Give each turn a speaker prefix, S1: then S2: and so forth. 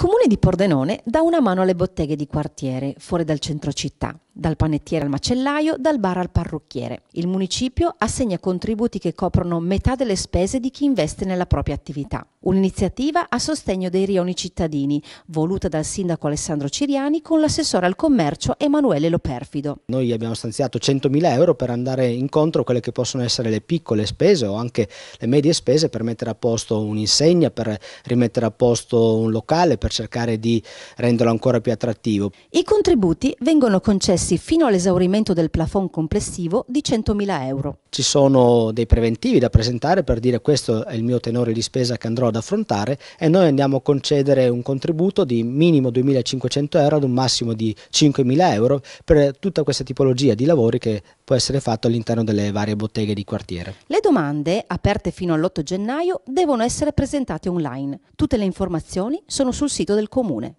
S1: Il comune di Pordenone dà una mano alle botteghe di quartiere fuori dal centro città dal panettiere al macellaio, dal bar al parrucchiere. Il municipio assegna contributi che coprono metà delle spese di chi investe nella propria attività. Un'iniziativa a sostegno dei rioni cittadini, voluta dal sindaco Alessandro Ciriani con l'assessore al commercio Emanuele Loperfido.
S2: Noi abbiamo stanziato 100.000 euro per andare incontro a quelle che possono essere le piccole spese o anche le medie spese per mettere a posto un'insegna, per rimettere a posto un locale, per cercare di renderlo ancora più attrattivo. I contributi vengono concessi estinguersi
S1: fino all'esaurimento del plafond complessivo di 100.000 euro.
S2: Ci sono dei preventivi da presentare per dire questo è il mio tenore di spesa che andrò ad affrontare e noi andiamo a concedere un contributo di minimo 2.500 euro ad un massimo di 5.000 euro per tutta questa tipologia di lavori che può essere fatto all'interno delle varie botteghe di quartiere.
S1: Le domande, aperte fino all'8 gennaio, devono essere presentate online. Tutte le informazioni sono sul sito del Comune.